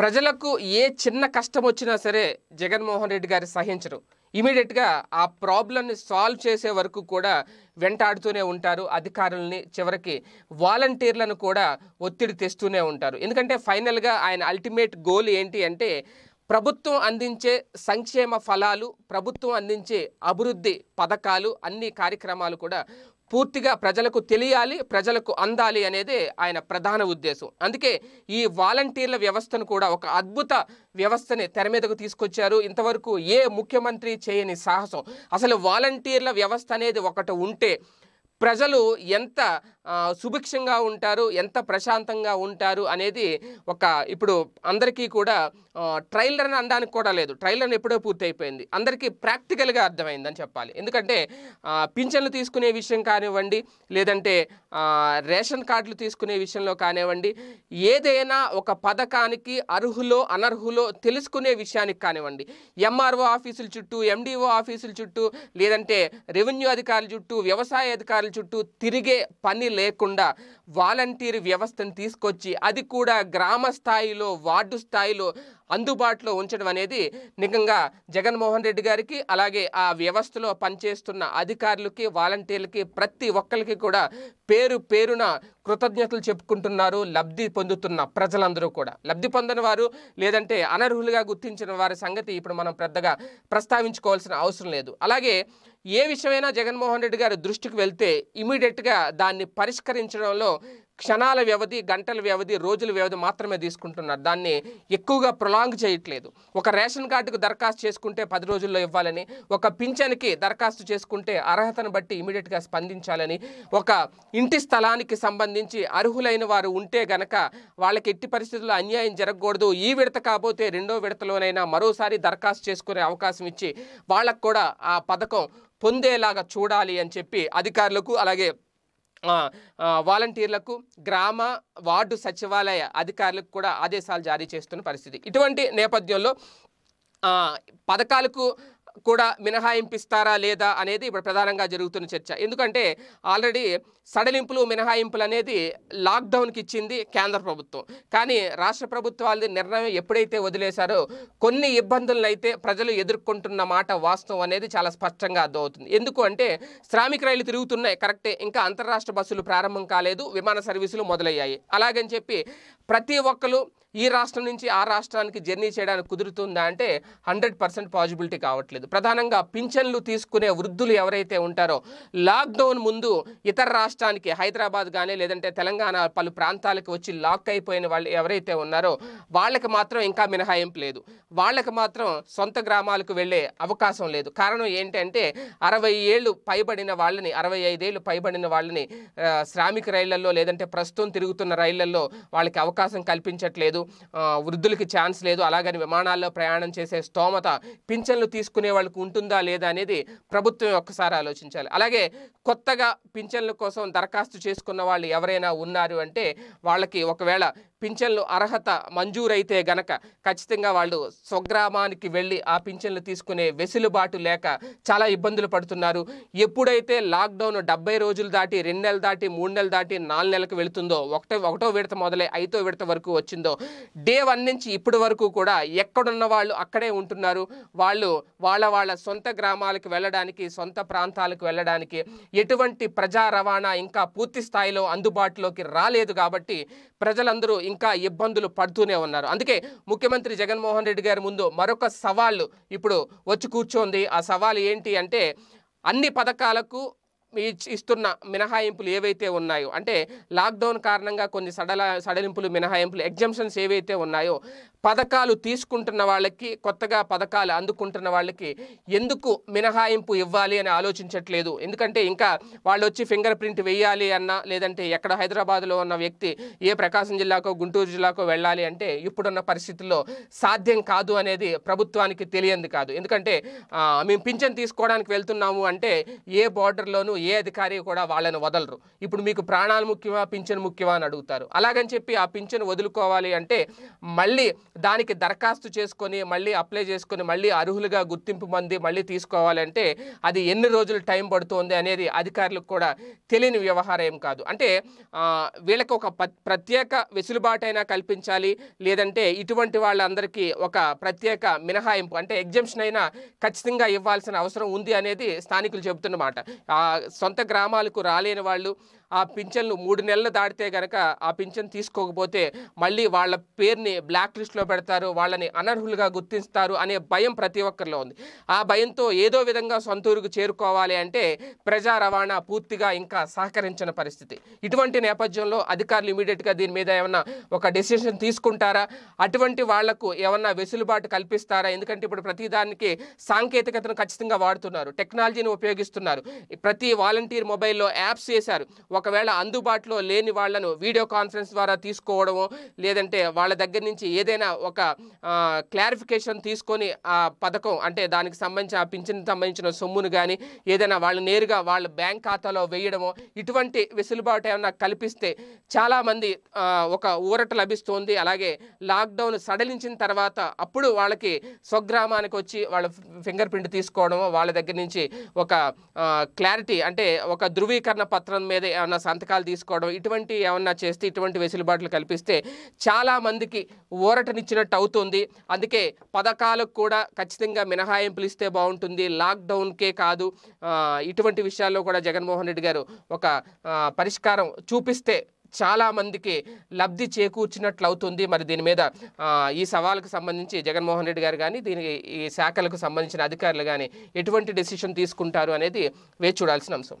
ప్రజలకు ఏ చిన్న కష్టం వచ్చినా సరే జగన్మోహన్ రెడ్డి గారు సహించరు ఇమీడియట్గా ఆ ప్రాబ్లంని సాల్వ్ చేసే వరకు కూడా వెంటాడుతూనే ఉంటారు అధికారులని చివరికి వాలంటీర్లను కూడా ఒత్తిడి తెస్తూనే ఉంటారు ఎందుకంటే ఫైనల్గా ఆయన అల్టిమేట్ గోల్ ఏంటి అంటే ప్రభుత్వం అందించే సంక్షేమ ఫలాలు ప్రభుత్వం అందించే అభివృద్ధి పథకాలు అన్ని కార్యక్రమాలు కూడా పూర్తిగా ప్రజలకు తెలియాలి ప్రజలకు అందాలి అనేదే ఆయన ప్రధాన ఉద్దేశం అందుకే ఈ వాలంటీర్ల వ్యవస్థను కూడా ఒక అద్భుత వ్యవస్థని తెర మీదకు తీసుకొచ్చారు ఇంతవరకు ఏ ముఖ్యమంత్రి చేయని సాహసం అసలు వాలంటీర్ల వ్యవస్థ అనేది ఒకటి ఉంటే ప్రజలు ఎంత సుభిక్షంగా ఉంటారు ఎంత ప్రశాంతంగా ఉంటారు అనేది ఒక ఇప్పుడు అందరికీ కూడా ట్రైలర్ అని అనడానికి కూడా లేదు ట్రైలర్ ఎప్పుడో పూర్తి అయిపోయింది అందరికీ ప్రాక్టికల్గా అర్థమైందని చెప్పాలి ఎందుకంటే పింఛన్లు తీసుకునే విషయం కానివ్వండి లేదంటే రేషన్ కార్డులు తీసుకునే విషయంలో కానివ్వండి ఏదైనా ఒక పథకానికి అర్హులో అనర్హులో తెలుసుకునే విషయానికి కానివ్వండి ఎంఆర్ఓ ఆఫీసుల చుట్టూ ఎండిఓ ఆఫీసుల చుట్టూ లేదంటే రెవెన్యూ అధికారుల చుట్టూ వ్యవసాయ అధికారుల చుట్టూ తిరిగే పని లేకుండా వాలంటీర్ వ్యవస్థను తీసుకొచ్చి అది కూడా గ్రామ స్థాయిలో వార్డు స్థాయిలో అందుబాటులో ఉంచడం అనేది నిజంగా జగన్మోహన్ రెడ్డి గారికి అలాగే ఆ వ్యవస్థలో పనిచేస్తున్న అధికారులకి వాలంటీర్లకి ప్రతి ఒక్కరికి కూడా పేరు పేరున కృతజ్ఞతలు చెప్పుకుంటున్నారు లబ్ధి పొందుతున్న ప్రజలందరూ కూడా లబ్ధి పొందిన వారు లేదంటే అనర్హులుగా గుర్తించిన వారి సంగతి ఇప్పుడు మనం పెద్దగా ప్రస్తావించుకోవాల్సిన అవసరం లేదు అలాగే ఏ విషయమైనా జగన్మోహన్ రెడ్డి గారి దృష్టికి వెళ్తే ఇమీడియట్గా దాన్ని పరిష్కరించడంలో క్షణాల వ్యవధి గంటల వ్యవధి రోజుల వ్యవధి మాత్రమే తీసుకుంటున్నారు దాన్ని ఎక్కువగా ప్రొలాంగ్ చేయట్లేదు ఒక రేషన్ కార్డుకు దరఖాస్తు చేసుకుంటే పది రోజుల్లో ఇవ్వాలని ఒక పింఛన్కి దరఖాస్తు చేసుకుంటే అర్హతను బట్టి ఇమీడియట్గా స్పందించాలని ఒక ఇంటి స్థలానికి సంబంధించి అర్హులైన వారు ఉంటే గనక వాళ్ళకి ఎట్టి పరిస్థితుల్లో అన్యాయం జరగకూడదు ఈ విడత కాబోతే రెండో విడతలోనైనా మరోసారి దరఖాస్తు చేసుకునే అవకాశం ఇచ్చి వాళ్ళకు కూడా ఆ పథకం పొందేలాగా చూడాలి అని చెప్పి అధికారులకు అలాగే వాలంటీర్లకు గ్రామ వార్డు సచివాలయ అధికారులకు కూడా ఆదేశాలు జారీ చేస్తున్న పరిస్థితి ఇటువంటి నేపథ్యంలో పథకాలకు కూడా మినహాయింపిస్తారా లేదా అనేది ఇప్పుడు ప్రధానంగా జరుగుతున్న చర్చ ఎందుకంటే ఆల్రెడీ సడలింపులు మినహాయింపులు అనేది లాక్డౌన్కి ఇచ్చింది కేంద్ర ప్రభుత్వం కానీ రాష్ట్ర ప్రభుత్వాలు నిర్ణయం ఎప్పుడైతే వదిలేశారో కొన్ని ఇబ్బందులను అయితే ప్రజలు ఎదుర్కొంటున్న మాట వాస్తవం అనేది చాలా స్పష్టంగా అర్థమవుతుంది ఎందుకు అంటే శ్రామిక రైలు తిరుగుతున్నాయి కరెక్టే ఇంకా అంతర్రాష్ట్ర బస్సులు ప్రారంభం కాలేదు విమాన సర్వీసులు మొదలయ్యాయి అలాగని చెప్పి ప్రతి ఒక్కరు ఈ రాష్ట్రం నుంచి ఆ రాష్ట్రానికి జర్నీ చేయడానికి కుదురుతుందా అంటే హండ్రెడ్ పర్సెంట్ పాజిబిలిటీ కావట్లేదు ప్రధానంగా పింఛన్లు తీసుకునే వృద్ధులు ఎవరైతే ఉంటారో లాక్డౌన్ ముందు ఇతర రాష్ట్రానికి హైదరాబాద్ కానీ లేదంటే తెలంగాణ పలు ప్రాంతాలకు వచ్చి లాక్ అయిపోయిన వాళ్ళు ఎవరైతే ఉన్నారో వాళ్ళకి మాత్రం ఇంకా మినహాయింపు లేదు వాళ్ళకి మాత్రం సొంత గ్రామాలకు వెళ్ళే అవకాశం లేదు కారణం ఏంటంటే అరవై ఏళ్ళు పైబడిన వాళ్ళని అరవై ఐదేళ్ళు పైబడిన వాళ్ళని శ్రామిక రైళ్లలో లేదంటే ప్రస్తుతం తిరుగుతున్న రైళ్లలో వాళ్ళకి అవకాశం అవకాశం కల్పించట్లేదు వృద్ధులకి ఛాన్స్ లేదు అలాగని విమానాల్లో ప్రయాణం చేసే స్తోమత పింఛన్లు తీసుకునే వాళ్ళకు ఉంటుందా లేదా అనేది ప్రభుత్వం ఒక్కసారి ఆలోచించాలి అలాగే కొత్తగా పింఛన్ల కోసం దరఖాస్తు చేసుకున్న వాళ్ళు ఎవరైనా ఉన్నారు అంటే వాళ్ళకి ఒకవేళ పింఛన్లు అర్హత మంజూరైతే గనక ఖచ్చితంగా వాళ్ళు స్వగ్రామానికి వెళ్ళి ఆ పింఛన్లు తీసుకునే వెసులుబాటు లేక చాలా ఇబ్బందులు పడుతున్నారు ఎప్పుడైతే లాక్డౌన్ డెబ్బై రోజులు దాటి రెండు నెలలు దాటి మూడు నెలలు దాటి నాలుగు నెలలకు వెళుతుందో ఒకటో ఒకటో విడత మొదలై ఐదో విడత వరకు వచ్చిందో డే వన్ నుంచి ఇప్పటి వరకు కూడా ఎక్కడున్న వాళ్ళు అక్కడే ఉంటున్నారు వాళ్ళు వాళ్ళ వాళ్ళ సొంత గ్రామాలకు వెళ్ళడానికి సొంత ప్రాంతాలకు వెళ్ళడానికి ఎటువంటి ప్రజా రవాణా ఇంకా పూర్తి స్థాయిలో అందుబాటులోకి రాలేదు కాబట్టి ప్రజలందరూ ఇంకా ఇబ్బందులు పడుతూనే ఉన్నారు అందుకే ముఖ్యమంత్రి జగన్మోహన్ రెడ్డి గారి ముందు మరొక సవాళ్ళు ఇప్పుడు వచ్చి కూర్చోంది ఆ సవాల్ ఏంటి అంటే అన్ని పథకాలకు ఇస్తున్న మినహాయింపులు ఏవైతే ఉన్నాయో అంటే లాక్డౌన్ కారణంగా కొన్ని సడల సడలింపులు మినహాయింపులు ఎగ్జంప్షన్స్ ఏవైతే ఉన్నాయో పథకాలు తీసుకుంటున్న వాళ్ళకి కొత్తగా పథకాలు అందుకుంటున్న వాళ్ళకి ఎందుకు మినహాయింపు ఇవ్వాలి అని ఆలోచించట్లేదు ఎందుకంటే ఇంకా వాళ్ళు వచ్చి ఫింగర్ ప్రింట్ వేయాలి అన్న లేదంటే ఎక్కడ హైదరాబాద్లో ఉన్న వ్యక్తి ఏ ప్రకాశం జిల్లాకో గుంటూరు జిల్లాకో వెళ్ళాలి అంటే ఇప్పుడున్న పరిస్థితుల్లో సాధ్యం కాదు అనేది ప్రభుత్వానికి తెలియంది కాదు ఎందుకంటే మేము పింఛన్ తీసుకోవడానికి వెళ్తున్నాము అంటే ఏ బార్డర్లోనూ ఏ అధికారి కూడా వాళ్ళని వదలరు ఇప్పుడు మీకు ప్రాణాలు ముఖ్యమా పింఛన్ ముఖ్యమా అని అడుగుతారు అలాగని చెప్పి ఆ పింఛన్ వదులుకోవాలి అంటే మళ్ళీ దానికి దరఖాస్తు చేసుకొని మళ్ళీ అప్లై చేసుకొని మళ్ళీ అర్హులుగా గుర్తింపు పొంది మళ్ళీ తీసుకోవాలంటే అది ఎన్ని రోజులు టైం పడుతుంది అనేది అధికారులకు కూడా తెలియని వ్యవహారం ఏం కాదు అంటే వీళ్ళకి ఒక ప్రత్యేక వెసులుబాటైనా కల్పించాలి లేదంటే ఇటువంటి వాళ్ళందరికీ ఒక ప్రత్యేక మినహాయింపు అంటే ఎగ్జామ్షన్ అయినా ఖచ్చితంగా ఇవ్వాల్సిన అవసరం ఉంది అనేది స్థానికులు చెబుతున్నమాట సొంత గ్రామాలకు రాలేని వాళ్ళు ఆ పింఛన్లు మూడు నెలలు దాటితే కనుక ఆ పింఛన్ తీసుకోకపోతే మళ్ళీ వాళ్ళ పేరుని బ్లాక్ లిస్ట్లో పెడతారు వాళ్ళని అనర్హులుగా గుర్తిస్తారు అనే భయం ప్రతి ఒక్కరిలో ఉంది ఆ భయంతో ఏదో విధంగా సొంతూరుకు చేరుకోవాలి అంటే ప్రజా రవాణా పూర్తిగా ఇంకా సహకరించిన పరిస్థితి ఇటువంటి నేపథ్యంలో అధికారులు ఇమీడియట్గా దీని మీద ఏమన్నా ఒక డెసిషన్ తీసుకుంటారా అటువంటి వాళ్లకు ఏమన్నా వెసులుబాటు కల్పిస్తారా ఎందుకంటే ఇప్పుడు ప్రతిదానికి సాంకేతికతను ఖచ్చితంగా వాడుతున్నారు టెక్నాలజీని ఉపయోగిస్తున్నారు ప్రతి వాలంటీర్ మొబైల్లో యాప్స్ చేశారు ఒకవేళ అందుబాటులో లేని వాళ్లను వీడియో కాన్ఫరెన్స్ ద్వారా తీసుకోవడము లేదంటే వాళ్ళ దగ్గర నుంచి ఏదైనా ఒక క్లారిఫికేషన్ తీసుకొని ఆ పథకం అంటే దానికి సంబంధించిన ఆ పింఛన్ సంబంధించిన సొమ్మును కానీ ఏదైనా వాళ్ళు నేరుగా వాళ్ళ బ్యాంక్ ఖాతాలో వేయడమో ఇటువంటి వెసులుబాటు ఏమైనా కల్పిస్తే చాలామంది ఒక ఊరట లభిస్తోంది అలాగే లాక్డౌన్ సడలించిన తర్వాత అప్పుడు వాళ్ళకి స్వగ్రామానికి వచ్చి వాళ్ళ ఫింగర్ ప్రింట్ తీసుకోవడమో వాళ్ళ దగ్గర నుంచి ఒక క్లారిటీ అంటే ఒక ధృవీకరణ పత్రం మీద ఏమైనా సంతకాలు తీసుకోవడం ఇటువంటి ఏమన్నా చేస్తే ఇటువంటి వెసులుబాట్లు కల్పిస్తే చాలామందికి ఊరట ఇచ్చినట్టు అవుతుంది అందుకే పథకాలకు కూడా ఖచ్చితంగా మినహాయింపులు ఇస్తే బాగుంటుంది లాక్డౌన్కే కాదు ఇటువంటి విషయాల్లో కూడా జగన్మోహన్ రెడ్డి గారు ఒక పరిష్కారం చూపిస్తే చాలామందికి లబ్ధి చేకూర్చినట్లు అవుతుంది మరి దీని మీద ఈ సవాలుకు సంబంధించి జగన్మోహన్ రెడ్డి గారు కానీ దీనికి ఈ శాఖలకు సంబంధించిన అధికారులు కానీ ఎటువంటి డెసిషన్ తీసుకుంటారు అనేది వేచి చూడాల్సిన అంశం